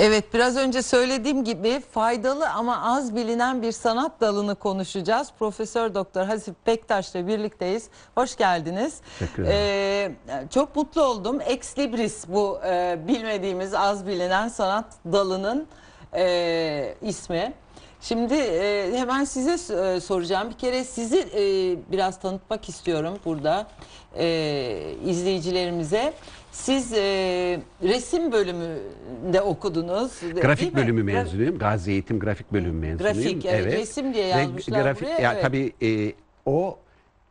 Evet biraz önce söylediğim gibi faydalı ama az bilinen bir sanat dalını konuşacağız. Profesör Doktor Hasip ile birlikteyiz. Hoş geldiniz. Teşekkür ederim. Ee, çok mutlu oldum. Ex Libris bu e, bilmediğimiz az bilinen sanat dalının e, ismi. Şimdi e, hemen size e, soracağım. Bir kere sizi e, biraz tanıtmak istiyorum burada e, izleyicilerimize. Siz e, resim bölümünde okudunuz. Grafik bölümü mezunuyum. Gazi Eğitim Grafik bölümü mezunuyum. Grafik, evet. resim diye yazmışlar grafik, buraya. Ya, evet. Tabii e, o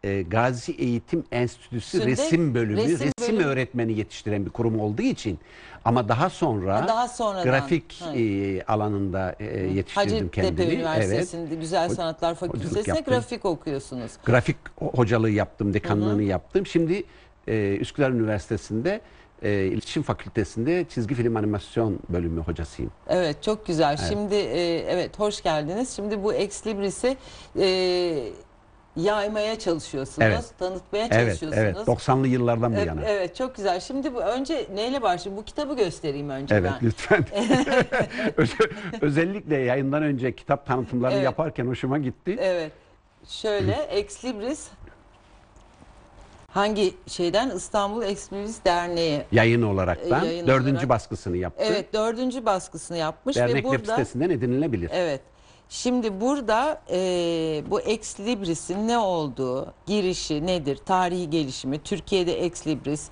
e, Gazi Eğitim Enstitüsü Şimdi Resim Bölümü resim, resim bölümü. öğretmeni yetiştiren bir kurum olduğu için ama daha sonra daha grafik e, alanında e, yetiştirdim Hacı kendimi. Hacettepe Üniversitesi'nde evet. Güzel Sanatlar Fakültesi'nde grafik okuyorsunuz. Grafik hocalığı yaptım, dekanlığını hı hı. yaptım. Şimdi e, Üsküdar Üniversitesi'nde e, İletişim Fakültesi'nde çizgi film animasyon bölümü hocasıyım. Evet çok güzel. Evet. Şimdi e, evet hoş geldiniz. Şimdi bu Ex Libris'i e, yaymaya çalışıyorsunuz, Evet. tanıtmaya çalışıyorsunuz. evet. 90'lı yıllardan bu yana. Evet, çok güzel. Şimdi bu önce neyle başlayayım? Bu kitabı göstereyim önce ben. lütfen. Özellikle yayından önce kitap tanıtımlarını Evet. yaparken hoşuma gitti. Evet. Şöyle Ex Libris hangi şeyden? İstanbul Ex Libris Derneği. Yayın olarak E, dördüncü olarak. baskısını yaptı. Evet, dördüncü baskısını yapmış Dernek ve web burada sitesinden edinilebilir. Evet. Şimdi burada e, bu Ex Libris'in ne olduğu, girişi nedir, tarihi gelişimi, Türkiye'de Ex Libris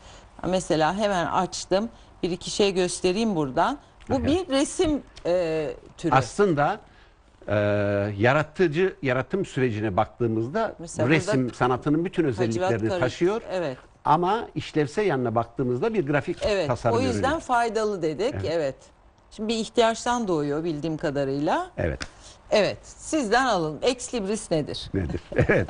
mesela hemen açtım bir iki şey göstereyim buradan. Bu bir resim e, türü. Aslında e, yaratıcı yaratım sürecine baktığımızda Mesela resim sanatının bütün özelliklerini taşıyor. Evet. Ama işlevsel yanına baktığımızda bir grafik evet, tasarım. O yüzden görüyoruz. faydalı dedik. Evet. evet. Şimdi bir ihtiyaçtan doğuyor bildiğim kadarıyla. Evet. Evet, sizden alalım. Ex Libris nedir? Nedir? Evet.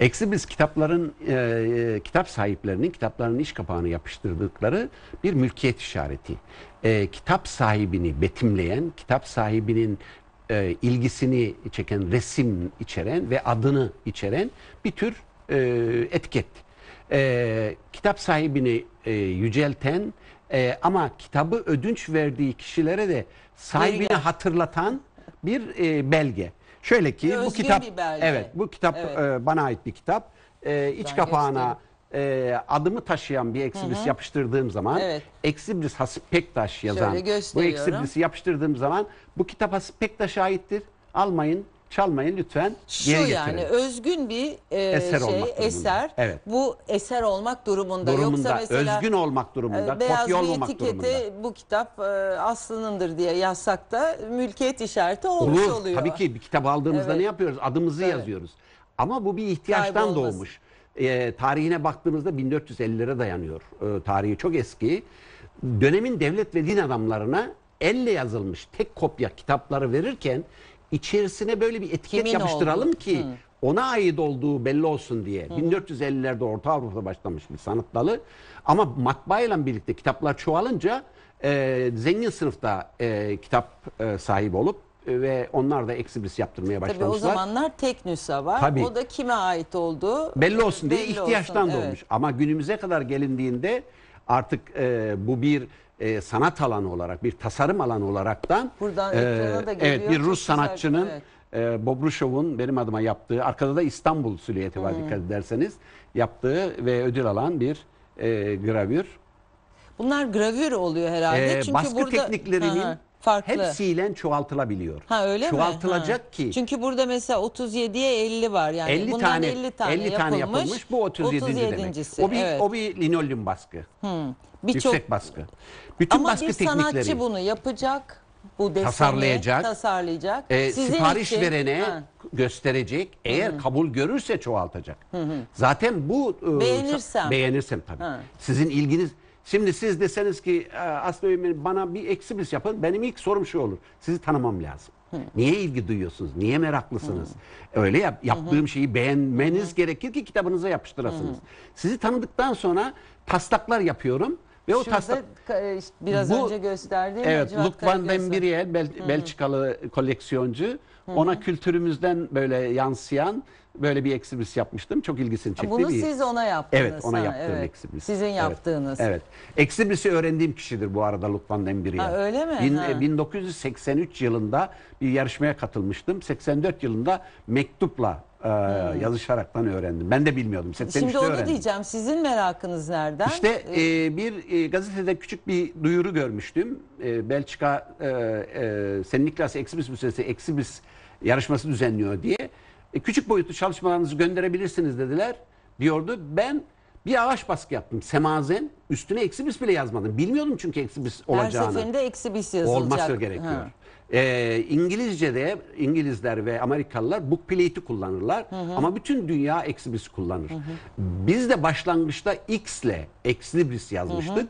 Ex Libris kitapların, e, e, kitap sahiplerinin kitaplarının iş kapağını yapıştırdıkları bir mülkiyet işareti. E, kitap sahibini betimleyen, kitap sahibinin e, ilgisini çeken, resim içeren ve adını içeren bir tür e, etiket. E, kitap sahibini e, yücelten e, ama kitabı ödünç verdiği kişilere de sahibini hatırlatan bir e, belge. Şöyle ki Özgün bu kitap bir belge. evet bu kitap Evet. e, bana ait bir kitap. E, iç Ben kapağına e, adımı taşıyan bir eksibris yapıştırdığım zaman Evet. eksibris Hasip Pektaş yazan bu gösteriyorum. eksibrisi yapıştırdığım zaman bu kitap Hasip Pektaş'a aittir. Almayın çalmayın lütfen. Şu geri getirin. yani özgün bir e, eser şey eser. Evet. Bu eser olmak durumunda. durumunda Yoksa mesela özgün olmak durumunda. E, beyaz bir etiketi bu kitap e, Aslı'nındır diye yazsak da mülkiyet işareti olmuş Olur. oluyor. Tabii ki bir kitap aldığımızda evet. ne yapıyoruz? Adımızı evet. yazıyoruz. Ama bu bir ihtiyaçtan Kaybolmaz. doğmuş. E, tarihine baktığımızda 1450'lere dayanıyor. E, tarihi çok eski. Dönemin devlet ve din adamlarına elle yazılmış tek kopya kitapları verirken içerisine böyle bir etiket Kimin yapıştıralım oldu? ki Hı. ona ait olduğu belli olsun diye. 1450'lerde Orta Avrupa'da başlamış bir sanat dalı ama matbaayla birlikte kitaplar çoğalınca e, zengin sınıfta e, kitap e, sahibi olup e, ve onlar da eksilbis yaptırmaya başlamışlar. Tabii o zamanlar tek nüsa var. Tabii. O da kime ait olduğu belli olsun diye belli ihtiyaçtan olsun, doğmuş. Evet. Ama günümüze kadar gelindiğinde artık e, bu bir e, sanat alanı olarak bir tasarım alanı olaraktan Buradan e, ekrana da geliyor. evet bir Rus güzel, sanatçının evet. Şey. e, Bobruşov'un benim adıma yaptığı arkada da İstanbul silüeti var dikkat ederseniz yaptığı ve ödül alan bir e, gravür. Bunlar gravür oluyor herhalde. Ee, Çünkü baskı burada tekniklerinin Aha, farklı. hepsiyle çoğaltılabiliyor. Ha öyle mi? Çoğaltılacak Ha. ki Çünkü burada mesela 37'ye 50 var yani. 50 Bundan tane 50 tane yapılmış. bu 37. demek. O bir evet. o bir linolyum baskı bir Yüksek baskı. Bütün Ama baskı bir sanatçı bunu yapacak, bu deseni Tasarlayacak. tasarlayacak. e, Sizin sipariş için- verene Ha. gösterecek. Eğer kabul görürse çoğaltacak. Zaten bu e, Beğenirsem. beğenirsem tabii. Ha. Sizin ilginiz Şimdi siz deseniz ki "Aa, Aslı Ömer bana bir eksi yapın. Benim ilk sorum şu olur. Sizi tanımam lazım. Niye ilgi duyuyorsunuz? Niye meraklısınız? Öyle yap, yaptığım şeyi beğenmeniz gerekir ki kitabınıza yapıştırasınız. Sizi tanıdıktan sonra taslaklar yapıyorum. Ve o tasla... E, biraz bu, önce gösterdi. Evet, Luc van den Bel hmm. Belçikalı koleksiyoncu. Hmm. Ona kültürümüzden böyle yansıyan böyle bir eksibis yapmıştım. Çok ilgisini çekti. Bunu bir... siz ona yaptınız. Evet, ona ha, yaptığım evet. eksibis. Sizin yaptığınız. Evet. Eksibisi öğrendiğim kişidir bu arada Luc van den Ha, öyle mi? Bin, ha. 1983 e, yılında bir yarışmaya katılmıştım. 84 yılında mektupla e, yazışaraktan öğrendim. Ben de bilmiyordum. Setten Şimdi işte onu öğrendim. diyeceğim. Sizin merakınız nereden? İşte ee, e, bir e, gazetede küçük bir duyuru görmüştüm. E, Belçika e, e, Senliklas Eksibis Müzesi Eksibis yarışması düzenliyor diye. E, küçük boyutlu çalışmalarınızı gönderebilirsiniz dediler diyordu. Ben bir ağaç baskı yaptım. Semazen üstüne eksi bile yazmadım. Bilmiyordum çünkü eksi bis olacağını. Her seferinde eksi yazılacak. Olması gerekiyor. Ha. E, İngilizce'de İngilizler ve Amerikalılar bookplate'i kullanırlar. Hı hı. Ama bütün dünya Exlibris kullanır. Hı hı. Biz de başlangıçta X ile Exlibris yazmıştık. Hı hı.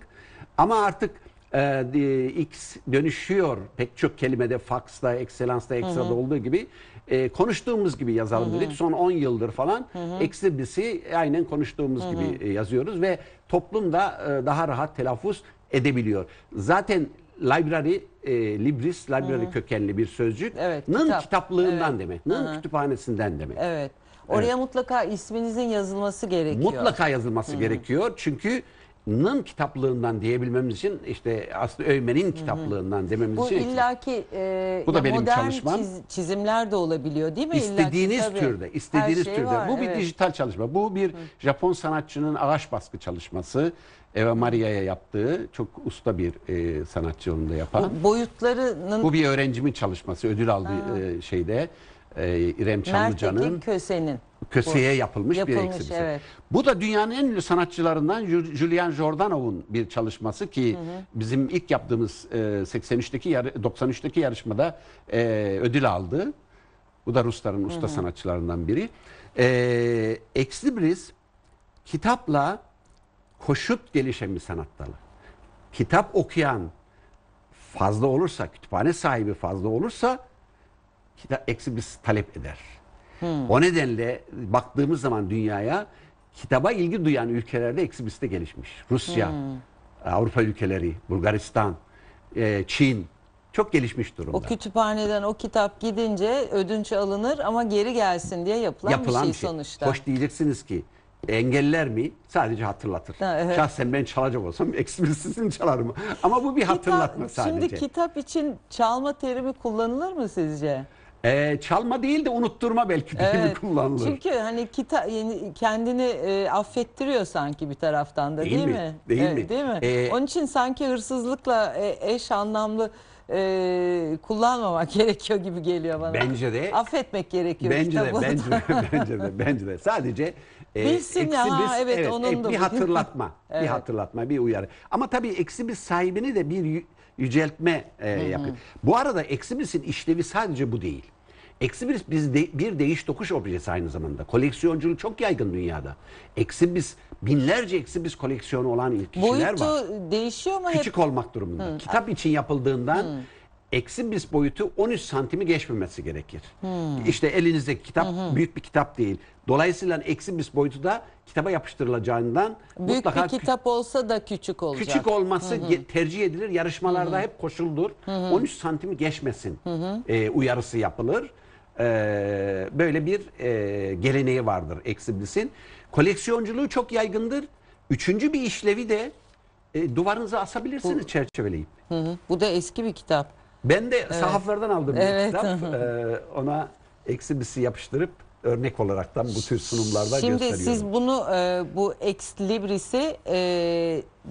Ama artık e, X dönüşüyor pek çok kelimede Fax'ta, Excellence'da, Excel'da olduğu gibi e, konuştuğumuz gibi yazalım hı hı. dedik. Son 10 yıldır falan Exlibris'i aynen konuştuğumuz hı hı. gibi yazıyoruz ve toplum da e, daha rahat telaffuz edebiliyor. Zaten library, e, libris, library kökenli bir sözcük. Evet, Nın kitap. kitaplığından Evet. demek. Nın Hı hı. kütüphanesinden demek. Evet. Oraya mutlaka isminizin yazılması gerekiyor. Mutlaka yazılması gerekiyor. Çünkü Nın kitaplığından diyebilmemiz için işte aslında Öymen'in kitaplığından dememiz Bu için illaki e, Bu da benim modern çalışmam. çiz- çizimler de olabiliyor değil mi? İllaki, istediğiniz türde, istediğiniz şey türde. var, Bu bir evet. dijital çalışma. Bu bir Japon sanatçının ağaç baskı çalışması. Eva Maria'ya yaptığı çok usta bir e, sanatçı onu da yapan. Bu Boyutlarının Bu bir öğrencimin çalışması. Ödül aldığı e, şeyde e, İrem Mert'teki Çamlıca'nın. kösenin köseye yapılmış, yapılmış bir eksibisi. Evet. Bu da dünyanın en ünlü sanatçılarından Julian Jordanov'un bir çalışması ki hı hı. bizim ilk yaptığımız 83'teki e, 93'teki yarışmada e, ödül aldı. Bu da Rusların usta hı hı. sanatçılarından biri. E, Eksibris kitapla koşut gelişen bir sanat dalı. Kitap okuyan fazla olursa, kütüphane sahibi fazla olursa kitap eksibris talep eder. Hmm. O nedenle baktığımız zaman dünyaya kitaba ilgi duyan ülkelerde eksimiste gelişmiş. Rusya, hmm. Avrupa ülkeleri, Bulgaristan, e, Çin çok gelişmiş durumda. O kütüphaneden o kitap gidince ödünç alınır ama geri gelsin diye yapılan, yapılan şey bir şey, şey sonuçta. Hoş diyeceksiniz ki engeller mi? Sadece hatırlatır. Ha, evet. Şahsen ben çalacak olsam eksimsizini çalarım. Ama bu bir hatırlatma sadece. Şimdi kitap için çalma terimi kullanılır mı sizce? Ee, çalma değil de unutturma belki deyimi evet, kullanılır. Çünkü hani kita kendini e, affettiriyor sanki bir taraftan da değil, değil mi? mi? Değil evet, mi? Değil mi? Ee, Onun için sanki hırsızlıkla e, eş anlamlı e, kullanmamak gerekiyor gibi geliyor bana. Bence de. Affetmek gerekiyor. Bence de, bence de, bence de, bence de. Sadece e, Bilsin eksi ya, biz, evet, evet onun e, bir hatırlatma, evet. bir hatırlatma, bir uyarı. Ama tabii eksi bir sahibini de bir yüceltme e, yapıyor. Bu arada Exhibit'in işlevi sadece bu değil. Exhibit biz de, bir değiş tokuş objesi aynı zamanda. Koleksiyonculuk çok yaygın dünyada. Exhibit binlerce Exhibit koleksiyonu olan ilk kişiler Boyutu var. değişiyor mu hep? Küçük olmak durumunda. Kitap için yapıldığından eksi biz boyutu 13 santimi geçmemesi gerekir. Hmm. İşte elinizdeki kitap hmm. büyük bir kitap değil. Dolayısıyla eksi bis boyutu da kitaba yapıştırılacağından büyük mutlaka bir kitap olsa da küçük olacak. Küçük olması hı hı. tercih edilir. Yarışmalarda hı hı. hep koşuldur. Hı hı. 13 santimi geçmesin hı hı. E, uyarısı yapılır. E, böyle bir e, geleneği vardır eksi bisin. Koleksiyonculuğu çok yaygındır. Üçüncü bir işlevi de e, duvarınıza asabilirsiniz bu, çerçeveleyip. Hı hı. Bu da eski bir kitap. Ben de evet. sahaflardan aldım bir evet. kitap. ee, ona eksibisi yapıştırıp örnek olaraktan bu tür sunumlarda Şimdi gösteriyorum. Şimdi siz bunu e, bu ex libris'i e,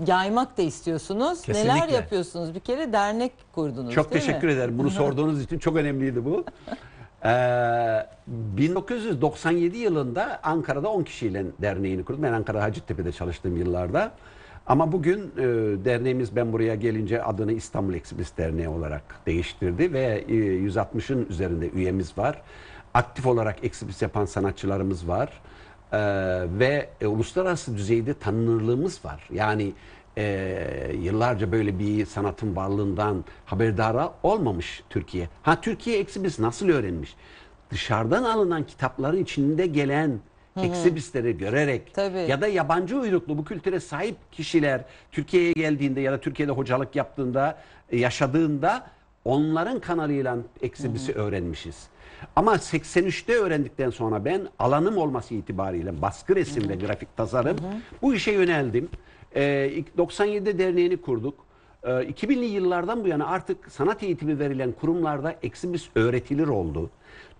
yaymak da istiyorsunuz. Kesinlikle. Neler yapıyorsunuz? Bir kere dernek kurdunuz Çok teşekkür mi? ederim. Bunu sorduğunuz için çok önemliydi bu. Ee, 1997 yılında Ankara'da 10 kişiyle derneğini kurdum. Ben Ankara Hacettepe'de çalıştığım yıllarda. Ama bugün e, derneğimiz ben buraya gelince adını İstanbul Eksibis Derneği olarak değiştirdi ve e, 160'ın üzerinde üyemiz var. Aktif olarak eksibis yapan sanatçılarımız var. E, ve e, uluslararası düzeyde tanınırlığımız var. Yani e, yıllarca böyle bir sanatın varlığından haberdara olmamış Türkiye. Ha Türkiye eksibis nasıl öğrenmiş? Dışarıdan alınan kitapların içinde gelen eksibistleri görerek Tabii. ya da yabancı uyruklu bu kültüre sahip kişiler Türkiye'ye geldiğinde ya da Türkiye'de hocalık yaptığında, e, yaşadığında onların kanalıyla eksibisi öğrenmişiz. Ama 83'te öğrendikten sonra ben alanım olması itibariyle baskı resim ve grafik tasarım bu işe yöneldim. E, 97 derneğini kurduk. E, 2000'li yıllardan bu yana artık sanat eğitimi verilen kurumlarda eksibis öğretilir oldu.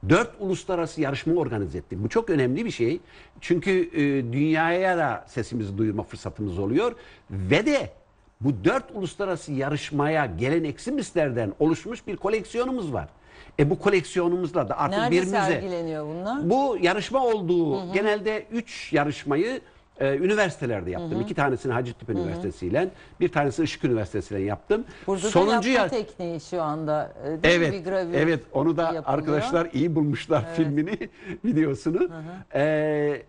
Dört uluslararası yarışma organize ettik. Bu çok önemli bir şey. Çünkü e, dünyaya da sesimizi duyurma fırsatımız oluyor. Ve de bu dört uluslararası yarışmaya gelen eksimislerden oluşmuş bir koleksiyonumuz var. E bu koleksiyonumuzla da artık Nerede bir müze. sergileniyor bunlar? Bu yarışma olduğu hı hı. genelde üç yarışmayı e, üniversitelerde yaptım. Hı hı. İki tanesini Hacettepe Üniversitesi ile, bir tanesini Işık Üniversitesi ile yaptım. Burada Sonuncu da ya... tekniği şu anda. E, evet, bir gravür evet onu da yapılıyor. arkadaşlar iyi bulmuşlar evet. filmini, videosunu. Hı hı. E,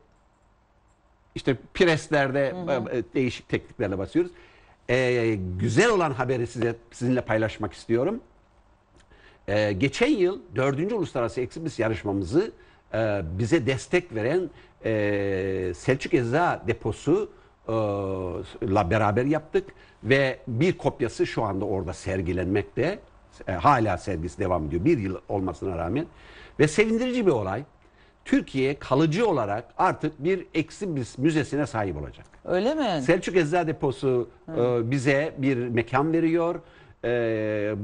işte preslerde hı hı. değişik tekniklerle basıyoruz. E, güzel olan haberi size sizinle paylaşmak istiyorum. E, geçen yıl dördüncü Uluslararası Exhibits yarışmamızı e, bize destek veren e, Selçuk Eza deposu e, la beraber yaptık ve bir kopyası şu anda orada sergilenmekte. E, hala sergisi devam ediyor bir yıl olmasına rağmen ve sevindirici bir olay. Türkiye kalıcı olarak artık bir eksi müzesine sahip olacak. Öyle mi? Selçuk Eczade Deposu e, bize bir mekan veriyor.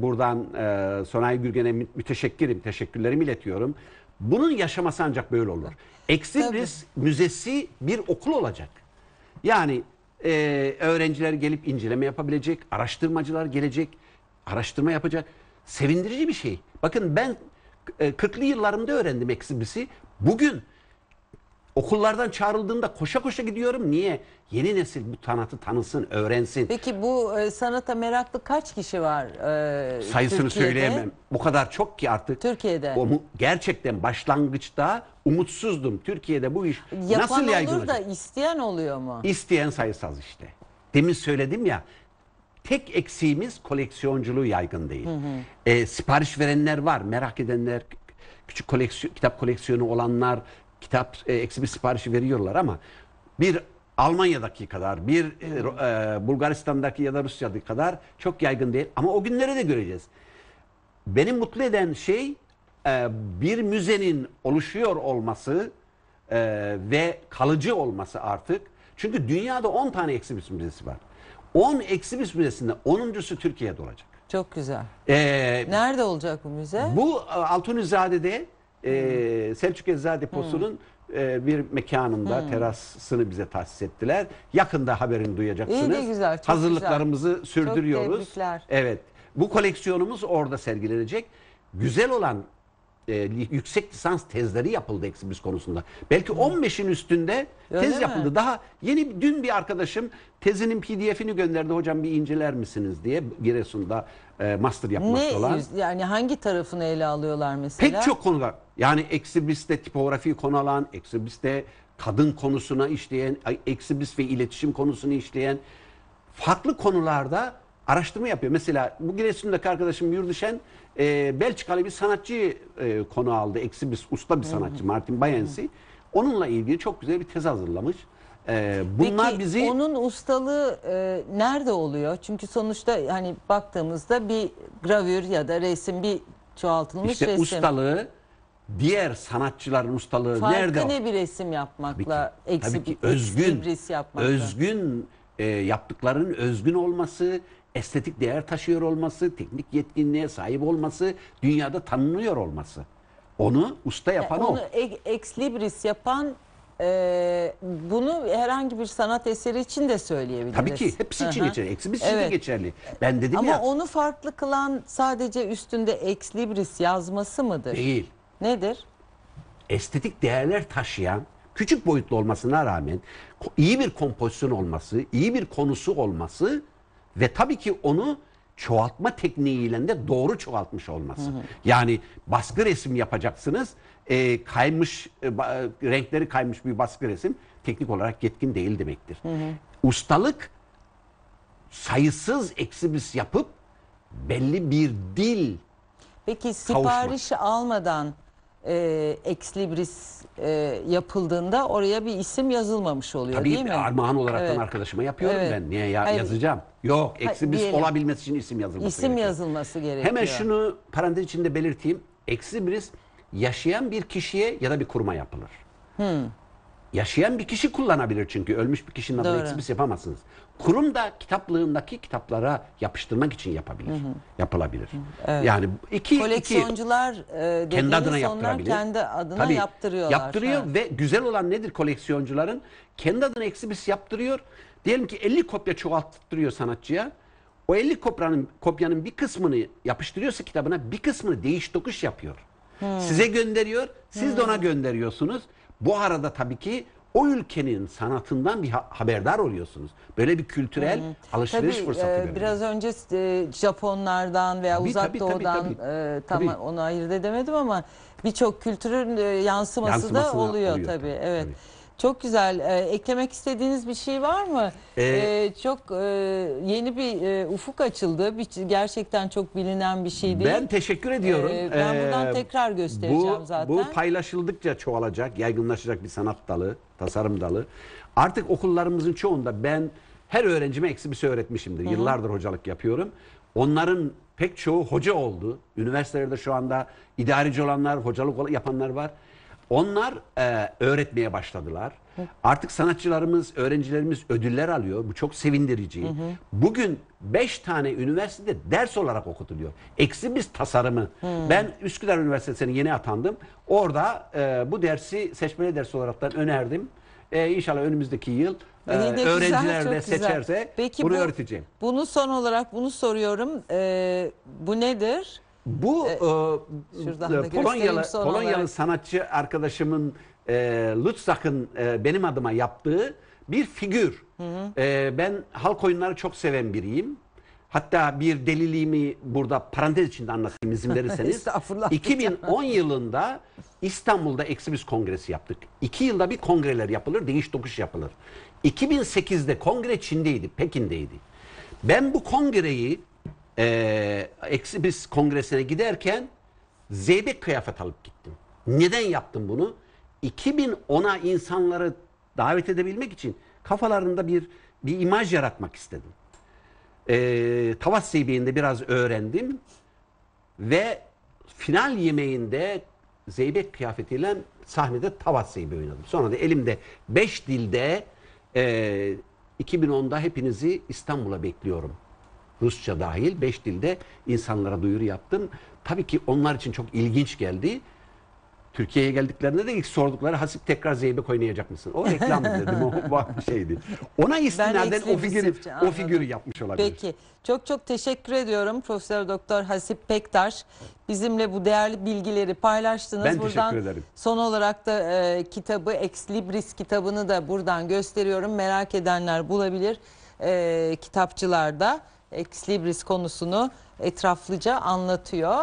buradan Sonay Gürgen'e müteşekkirim, teşekkürlerimi iletiyorum. Bunun yaşaması ancak böyle olur. Eksibris Müzesi bir okul olacak. Yani e, öğrenciler gelip inceleme yapabilecek, araştırmacılar gelecek, araştırma yapacak. Sevindirici bir şey. Bakın ben e, 40'lı yıllarımda öğrendim Eksibris'i. Bugün Okullardan çağrıldığında koşa koşa gidiyorum. Niye? Yeni nesil bu sanatı tanısın, öğrensin. Peki bu e, sanata meraklı kaç kişi var e, Sayısını Türkiye'de? söyleyemem. O kadar çok ki artık. Türkiye'de. O, gerçekten başlangıçta umutsuzdum. Türkiye'de bu iş Yapan nasıl yaygın olur da olacak? isteyen oluyor mu? İsteyen sayısı az işte. Demin söyledim ya. Tek eksiğimiz koleksiyonculuğu yaygın değil. E, sipariş verenler var, merak edenler, küçük koleksiyon, kitap koleksiyonu olanlar, kitap e, eksibi siparişi veriyorlar ama bir Almanya'daki kadar, bir e, e, Bulgaristan'daki ya da Rusya'daki kadar çok yaygın değil. Ama o günleri de göreceğiz. Beni mutlu eden şey e, bir müzenin oluşuyor olması e, ve kalıcı olması artık. Çünkü dünyada 10 tane eksibis müzesi var. 10 eksibis müzesinde 10.sü Türkiye'de olacak. Çok güzel. Ee, Nerede olacak bu müze? Bu e, Altunizade'de e, Selçuk Eczane Deposu'nun e, bir mekanında hmm. terasını bize tahsis ettiler. Yakında haberini duyacaksınız. İyi de güzel, çok Hazırlıklarımızı sürdürüyoruz. Çok tebrikler. Evet. Bu koleksiyonumuz orada sergilenecek. Güzel olan e, yüksek lisans tezleri yapıldı eksimimiz konusunda. Belki 15'in üstünde Öyle tez mi? yapıldı. Daha yeni dün bir arkadaşım tezinin PDF'ini gönderdi hocam bir inceler misiniz diye Giresun'da e, master yapmakta ne, olan. Yani hangi tarafını ele alıyorlar mesela? Pek çok konuda. Yani eksimizde tipografi konu alan, eksimizde kadın konusuna işleyen, eksimist ve iletişim konusunu işleyen farklı konularda araştırma yapıyor. Mesela bu Giresun'daki arkadaşım Yurdüşen e, Belçikalı bir sanatçı e, konu aldı. Eksi bir usta bir sanatçı Martin Bayensi. Onunla ilgili çok güzel bir tez hazırlamış. E, bunlar Peki, bizi onun ustalığı e, nerede oluyor? Çünkü sonuçta hani baktığımızda bir gravür ya da resim bir çoğaltılmış işte resim. ustalığı diğer sanatçıların ustalığı Farkı nerede? ne bir resim yapmakla, eksi ki, özgün, özgün özgün e, yaptıklarının özgün olması, estetik değer taşıyor olması, teknik yetkinliğe sahip olması, dünyada tanınıyor olması. Onu usta yapan yani onu o. Onu ex libris yapan e, bunu herhangi bir sanat eseri için de söyleyebiliriz. Tabii ki hepsi için Hı-hı. geçerli. ex libris evet. için geçerli. Ben dedim Ama ya. Ama onu farklı kılan sadece üstünde ex libris yazması mıdır? Değil. Nedir? Estetik değerler taşıyan küçük boyutlu olmasına rağmen iyi bir kompozisyon olması, iyi bir konusu olması ve tabii ki onu çoğaltma tekniğiyle de doğru çoğaltmış olması. Hı hı. Yani baskı resim yapacaksınız. E, kaymış e, e, renkleri kaymış bir baskı resim teknik olarak yetkin değil demektir. Hı hı. Ustalık sayısız eksibis yapıp belli bir dil Peki siparişi kavuşmak. almadan e, ex e, yapıldığında oraya bir isim yazılmamış oluyor Tabii değil mi? armağan olaraktan Evet. arkadaşıma yapıyorum Evet. ben. Niye ya- Hayır. yazacağım? Yok, eksi biz olabilmesi için isim yazılması İsim gerekiyor. yazılması gerekiyor. Hemen şunu parantez içinde belirteyim. Eksi biriz yaşayan bir kişiye ya da bir kuruma yapılır. Hmm. Yaşayan bir kişi kullanabilir çünkü. Ölmüş bir kişinin adına Doğru. eksibis yapamazsınız. Kurum da kitaplığındaki kitaplara yapıştırmak için yapabilir. Hı hı. Yapılabilir. Evet. Yani iki... Koleksiyoncular iki, e, kendi adına yaptırabilir. kendi adına Tabii, yaptırıyorlar. Yaptırıyor evet. ve güzel olan nedir koleksiyoncuların? Kendi adına eksibis yaptırıyor. Diyelim ki 50 kopya çoğalttırıyor sanatçıya. O 50 kopyanın, kopyanın bir kısmını yapıştırıyorsa kitabına bir kısmını değiş tokuş yapıyor. Hmm. Size gönderiyor, siz hmm. de ona gönderiyorsunuz. Bu arada tabii ki o ülkenin sanatından bir haberdar oluyorsunuz. Böyle bir kültürel evet. alışveriş tabii, fırsatı. E, biraz önce e, Japonlardan veya tabii, Uzak tabii, Doğu'dan tabii, e, tabii. E, tam tabii. onu ayırt edemedim ama birçok kültürün e, yansıması Yansımasına da oluyor, oluyor tabii. tabii. Evet. Tabii. Çok güzel. Ee, eklemek istediğiniz bir şey var mı? Ee, ee, çok e, yeni bir e, ufuk açıldı. Bir, gerçekten çok bilinen bir şey değil. Ben teşekkür ediyorum. Ee, ben ee, buradan tekrar göstereceğim bu, zaten. Bu paylaşıldıkça çoğalacak, yaygınlaşacak bir sanat dalı, tasarım dalı. Artık okullarımızın çoğunda ben her öğrencime eksibisi öğretmişimdir. Hı -hı. Yıllardır hocalık yapıyorum. Onların pek çoğu hoca oldu. Üniversitelerde şu anda idareci olanlar, hocalık yapanlar var. Onlar e, öğretmeye başladılar. Artık sanatçılarımız, öğrencilerimiz ödüller alıyor. Bu çok sevindirici. Hı hı. Bugün 5 tane üniversitede ders olarak okutuluyor. Eksi biz tasarımı. Hı. Ben Üsküdar Üniversitesi'ne yeni atandım. Orada e, bu dersi seçmeli ders olarak önerdim. E, inşallah önümüzdeki yıl e, öğrenciler de seçerse Peki bunu bu, öğreteceğim. Bunu son olarak bunu soruyorum. E, bu nedir? Bu e, e, e Polonyalı, Polonyalı sanatçı arkadaşımın e, Lutzak'ın e, benim adıma yaptığı bir figür. Hı hı. E, ben halk oyunları çok seven biriyim. Hatta bir deliliğimi burada parantez içinde anlatayım izin verirseniz. 2010 yılında İstanbul'da Eksibiz Kongresi yaptık. İki yılda bir kongreler yapılır, değiş tokuş yapılır. 2008'de kongre Çin'deydi, Pekin'deydi. Ben bu kongreyi e, ee, Eksibis Kongresi'ne giderken zeybek kıyafet alıp gittim. Neden yaptım bunu? 2010'a insanları davet edebilmek için kafalarında bir bir imaj yaratmak istedim. E, Tavas Zeybeği'nde biraz öğrendim ve final yemeğinde zeybek kıyafetiyle sahnede Tavas Zeybeği oynadım. Sonra da elimde 5 dilde e, ee, 2010'da hepinizi İstanbul'a bekliyorum. Rusça dahil beş dilde insanlara duyuru yaptım. Tabii ki onlar için çok ilginç geldi. Türkiye'ye geldiklerinde de ilk sordukları Hasip tekrar Zeybek oynayacak mısın? O reklam dedim o şeydi. Ona istinaden o figürü, o figürü yapmış olabilir. Peki çok çok teşekkür ediyorum Profesör Doktor Hasip Pektaş. Bizimle bu değerli bilgileri paylaştınız. Ben buradan teşekkür ederim. Son olarak da e, kitabı Ex Libris kitabını da buradan gösteriyorum. Merak edenler bulabilir e, kitapçılarda. Ex Libris konusunu etraflıca anlatıyor.